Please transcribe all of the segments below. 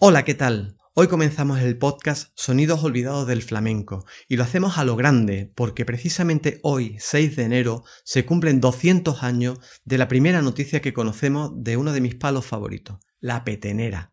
Hola, ¿qué tal? Hoy comenzamos el podcast Sonidos Olvidados del Flamenco y lo hacemos a lo grande porque precisamente hoy, 6 de enero, se cumplen 200 años de la primera noticia que conocemos de uno de mis palos favoritos, la petenera.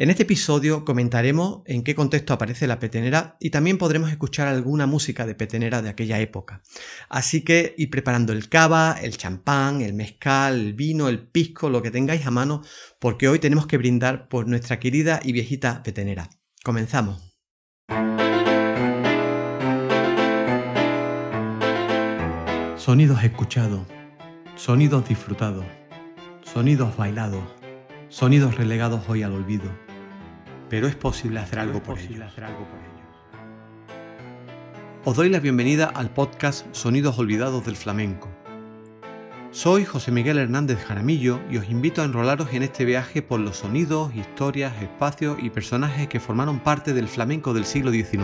En este episodio comentaremos en qué contexto aparece la petenera y también podremos escuchar alguna música de petenera de aquella época. Así que ir preparando el cava, el champán, el mezcal, el vino, el pisco, lo que tengáis a mano, porque hoy tenemos que brindar por nuestra querida y viejita petenera. Comenzamos. Sonidos escuchados, sonidos disfrutados, sonidos bailados, sonidos relegados hoy al olvido pero es posible hacer algo por ellos. Os doy la bienvenida al podcast Sonidos Olvidados del Flamenco. Soy José Miguel Hernández Jaramillo y os invito a enrolaros en este viaje por los sonidos, historias, espacios y personajes que formaron parte del flamenco del siglo XIX.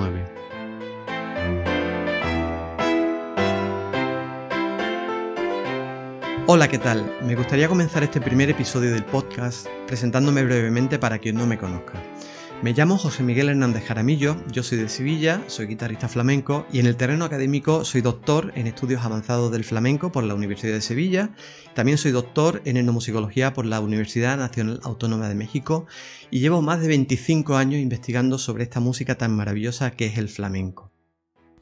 Hola, ¿qué tal? Me gustaría comenzar este primer episodio del podcast presentándome brevemente para quien no me conozca. Me llamo José Miguel Hernández Jaramillo, yo soy de Sevilla, soy guitarrista flamenco y en el terreno académico soy doctor en estudios avanzados del flamenco por la Universidad de Sevilla, también soy doctor en etnomusicología por la Universidad Nacional Autónoma de México y llevo más de 25 años investigando sobre esta música tan maravillosa que es el flamenco.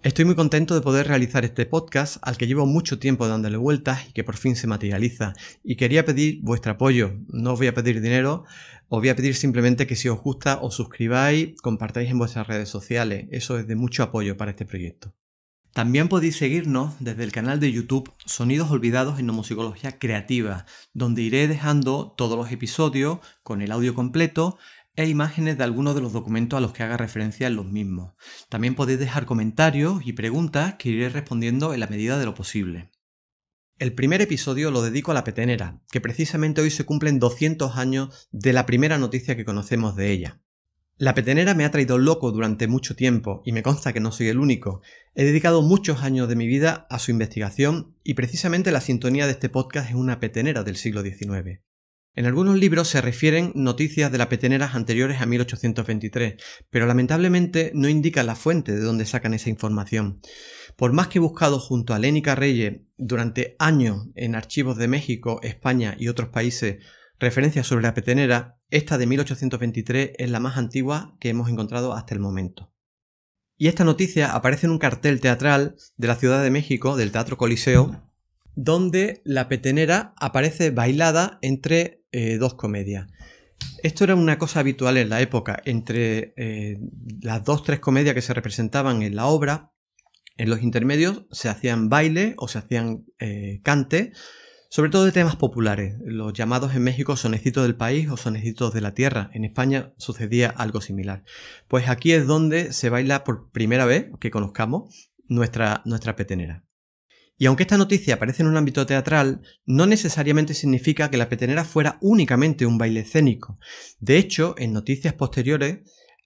Estoy muy contento de poder realizar este podcast al que llevo mucho tiempo dándole vueltas y que por fin se materializa. Y quería pedir vuestro apoyo. No os voy a pedir dinero, os voy a pedir simplemente que si os gusta os suscribáis, compartáis en vuestras redes sociales. Eso es de mucho apoyo para este proyecto. También podéis seguirnos desde el canal de YouTube Sonidos Olvidados en Nomusicología Creativa, donde iré dejando todos los episodios con el audio completo e imágenes de algunos de los documentos a los que haga referencia en los mismos. También podéis dejar comentarios y preguntas que iré respondiendo en la medida de lo posible. El primer episodio lo dedico a la petenera, que precisamente hoy se cumplen 200 años de la primera noticia que conocemos de ella. La petenera me ha traído loco durante mucho tiempo, y me consta que no soy el único. He dedicado muchos años de mi vida a su investigación, y precisamente la sintonía de este podcast es una petenera del siglo XIX. En algunos libros se refieren noticias de la Petenera anteriores a 1823, pero lamentablemente no indican la fuente de donde sacan esa información. Por más que he buscado junto a Lénica Reyes durante años en archivos de México, España y otros países referencias sobre la petenera, esta de 1823 es la más antigua que hemos encontrado hasta el momento. Y esta noticia aparece en un cartel teatral de la Ciudad de México, del Teatro Coliseo, donde la petenera aparece bailada entre eh, dos comedias. Esto era una cosa habitual en la época, entre eh, las dos, tres comedias que se representaban en la obra, en los intermedios se hacían baile o se hacían eh, cante, sobre todo de temas populares, los llamados en México sonecitos del país o sonecitos de la tierra. En España sucedía algo similar. Pues aquí es donde se baila por primera vez, que conozcamos, nuestra, nuestra petenera. Y aunque esta noticia aparece en un ámbito teatral, no necesariamente significa que la petenera fuera únicamente un baile escénico. De hecho, en noticias posteriores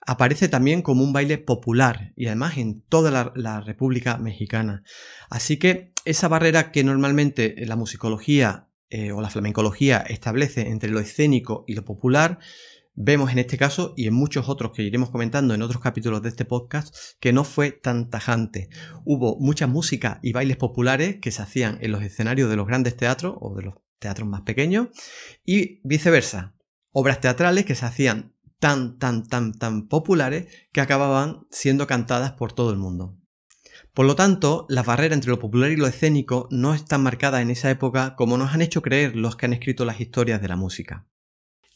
aparece también como un baile popular y además en toda la, República Mexicana. Así que esa barrera que normalmente la musicología eh, o la flamencología establece entre lo escénico y lo popular vemos en este caso y en muchos otros que iremos comentando en otros capítulos de este podcast que no fue tan tajante. Hubo mucha música y bailes populares que se hacían en los escenarios de los grandes teatros o de los teatros más pequeños y viceversa. Obras teatrales que se hacían tan, tan, tan, tan populares que acababan siendo cantadas por todo el mundo. Por lo tanto, la barrera entre lo popular y lo escénico no es tan marcada en esa época como nos han hecho creer los que han escrito las historias de la música.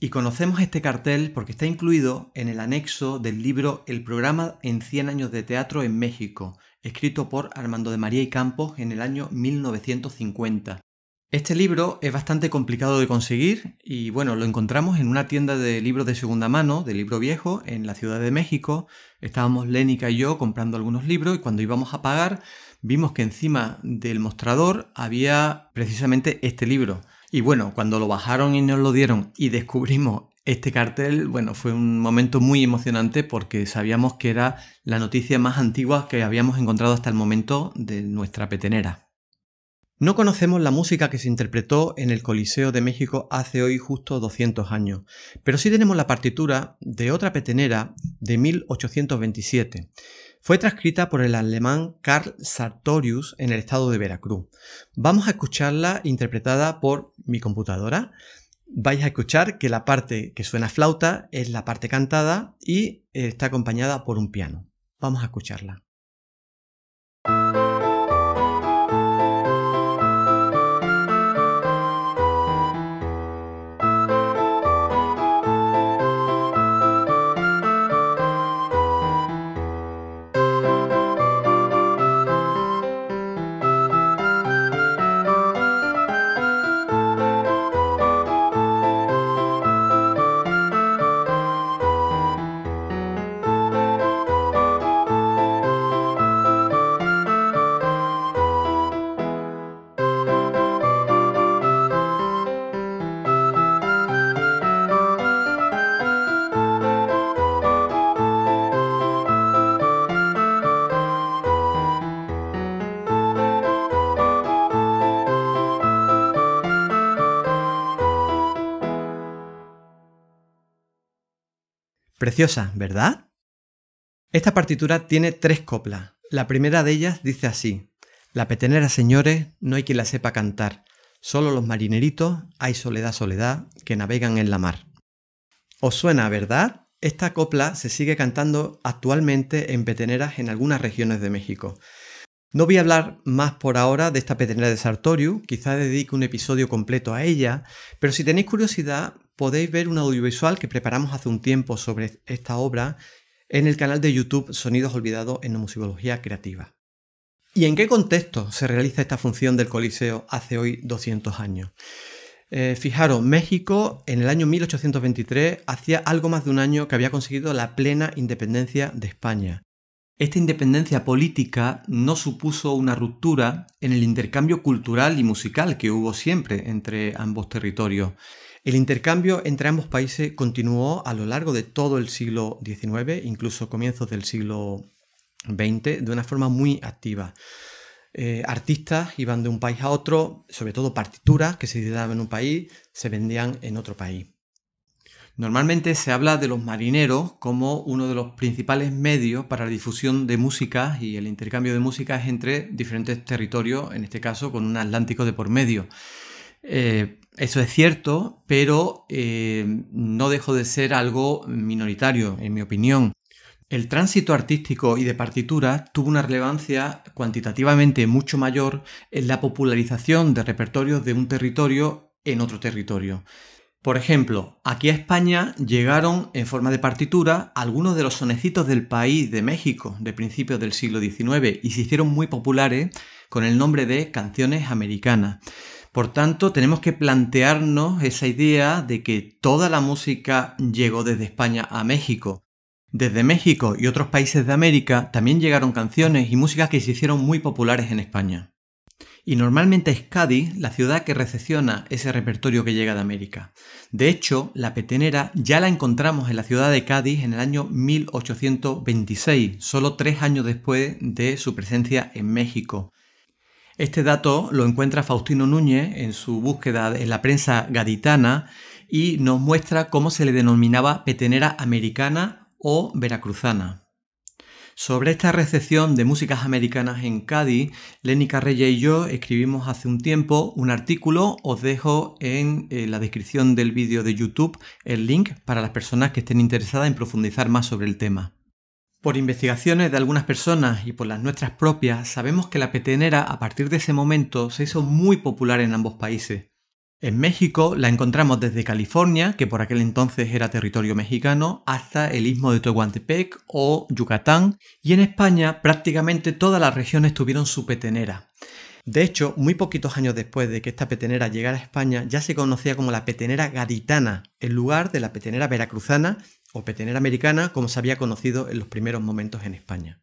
Y conocemos este cartel porque está incluido en el anexo del libro El programa en 100 años de teatro en México, escrito por Armando de María y Campos en el año 1950. Este libro es bastante complicado de conseguir y bueno, lo encontramos en una tienda de libros de segunda mano, de libro viejo, en la Ciudad de México. Estábamos Lénica y yo comprando algunos libros y cuando íbamos a pagar vimos que encima del mostrador había precisamente este libro. Y bueno, cuando lo bajaron y nos lo dieron y descubrimos este cartel, bueno, fue un momento muy emocionante porque sabíamos que era la noticia más antigua que habíamos encontrado hasta el momento de nuestra petenera. No conocemos la música que se interpretó en el Coliseo de México hace hoy justo 200 años, pero sí tenemos la partitura de otra petenera de 1827. Fue transcrita por el alemán Karl Sartorius en el estado de Veracruz. Vamos a escucharla interpretada por mi computadora. Vais a escuchar que la parte que suena flauta es la parte cantada y está acompañada por un piano. Vamos a escucharla. Preciosa, ¿verdad? Esta partitura tiene tres coplas. La primera de ellas dice así, La petenera, señores, no hay quien la sepa cantar, solo los marineritos, hay soledad, soledad, que navegan en la mar. ¿Os suena, verdad? Esta copla se sigue cantando actualmente en peteneras en algunas regiones de México. No voy a hablar más por ahora de esta petenera de Sartorius, quizá dedique un episodio completo a ella, pero si tenéis curiosidad podéis ver un audiovisual que preparamos hace un tiempo sobre esta obra en el canal de YouTube Sonidos Olvidados en Musicología Creativa. ¿Y en qué contexto se realiza esta función del Coliseo hace hoy 200 años? Eh, fijaros, México en el año 1823 hacía algo más de un año que había conseguido la plena independencia de España. Esta independencia política no supuso una ruptura en el intercambio cultural y musical que hubo siempre entre ambos territorios. El intercambio entre ambos países continuó a lo largo de todo el siglo XIX, incluso comienzos del siglo XX, de una forma muy activa. Eh, artistas iban de un país a otro, sobre todo partituras que se daban en un país, se vendían en otro país. Normalmente se habla de los marineros como uno de los principales medios para la difusión de música y el intercambio de música entre diferentes territorios, en este caso con un Atlántico de por medio. Eh, eso es cierto, pero eh, no dejó de ser algo minoritario, en mi opinión. El tránsito artístico y de partitura tuvo una relevancia cuantitativamente mucho mayor en la popularización de repertorios de un territorio en otro territorio. Por ejemplo, aquí a España llegaron en forma de partitura algunos de los sonecitos del país de México de principios del siglo XIX y se hicieron muy populares con el nombre de canciones americanas. Por tanto, tenemos que plantearnos esa idea de que toda la música llegó desde España a México. Desde México y otros países de América también llegaron canciones y músicas que se hicieron muy populares en España. Y normalmente es Cádiz la ciudad que recepciona ese repertorio que llega de América. De hecho, la petenera ya la encontramos en la ciudad de Cádiz en el año 1826, solo tres años después de su presencia en México. Este dato lo encuentra Faustino Núñez en su búsqueda en la prensa gaditana y nos muestra cómo se le denominaba petenera americana o veracruzana. Sobre esta recepción de músicas americanas en Cádiz, Lenny Carrella y yo escribimos hace un tiempo un artículo, os dejo en eh, la descripción del vídeo de YouTube el link para las personas que estén interesadas en profundizar más sobre el tema. Por investigaciones de algunas personas y por las nuestras propias, sabemos que la petenera a partir de ese momento se hizo muy popular en ambos países. En México la encontramos desde California, que por aquel entonces era territorio mexicano, hasta el istmo de Tehuantepec o Yucatán, y en España prácticamente todas las regiones tuvieron su petenera. De hecho, muy poquitos años después de que esta petenera llegara a España, ya se conocía como la petenera gaditana, en lugar de la petenera veracruzana o petenera americana como se había conocido en los primeros momentos en España.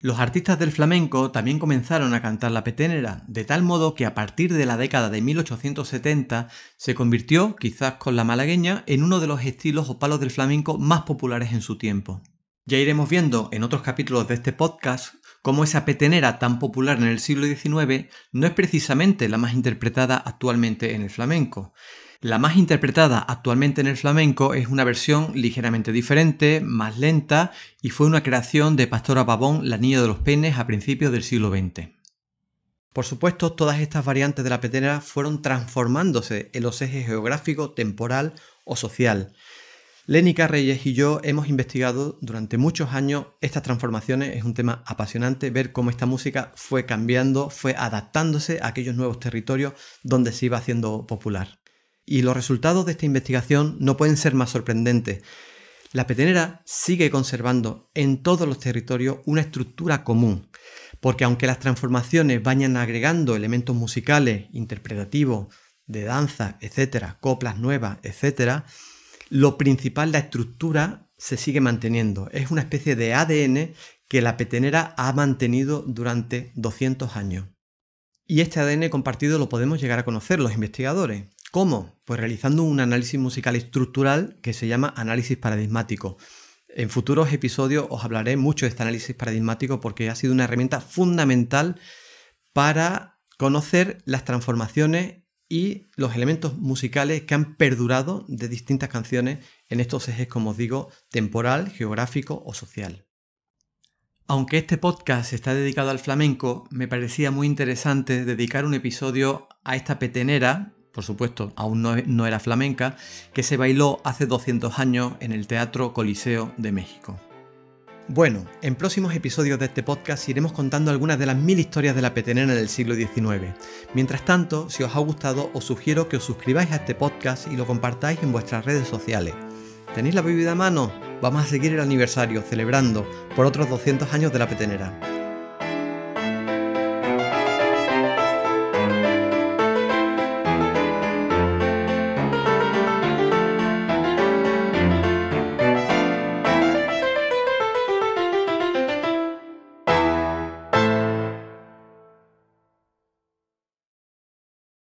Los artistas del flamenco también comenzaron a cantar la petenera, de tal modo que a partir de la década de 1870 se convirtió, quizás con la malagueña, en uno de los estilos o palos del flamenco más populares en su tiempo. Ya iremos viendo en otros capítulos de este podcast cómo esa petenera tan popular en el siglo XIX no es precisamente la más interpretada actualmente en el flamenco, la más interpretada actualmente en el flamenco es una versión ligeramente diferente, más lenta, y fue una creación de Pastora Pavón, la niña de los penes, a principios del siglo XX. Por supuesto, todas estas variantes de la petenera fueron transformándose en los ejes geográfico, temporal o social. Lénica Reyes y yo hemos investigado durante muchos años estas transformaciones. Es un tema apasionante ver cómo esta música fue cambiando, fue adaptándose a aquellos nuevos territorios donde se iba haciendo popular y los resultados de esta investigación no pueden ser más sorprendentes. La petenera sigue conservando en todos los territorios una estructura común, porque aunque las transformaciones vayan agregando elementos musicales, interpretativos, de danza, etcétera, coplas nuevas, etcétera, lo principal, la estructura, se sigue manteniendo. Es una especie de ADN que la petenera ha mantenido durante 200 años. Y este ADN compartido lo podemos llegar a conocer los investigadores. ¿Cómo? Pues realizando un análisis musical estructural que se llama análisis paradigmático. En futuros episodios os hablaré mucho de este análisis paradigmático porque ha sido una herramienta fundamental para conocer las transformaciones y los elementos musicales que han perdurado de distintas canciones en estos ejes, como os digo, temporal, geográfico o social. Aunque este podcast está dedicado al flamenco, me parecía muy interesante dedicar un episodio a esta petenera por supuesto, aún no, era flamenca, que se bailó hace 200 años en el Teatro Coliseo de México. Bueno, en próximos episodios de este podcast iremos contando algunas de las mil historias de la petenera del siglo XIX. Mientras tanto, si os ha gustado, os sugiero que os suscribáis a este podcast y lo compartáis en vuestras redes sociales. ¿Tenéis la bebida a mano? Vamos a seguir el aniversario, celebrando por otros 200 años de la petenera.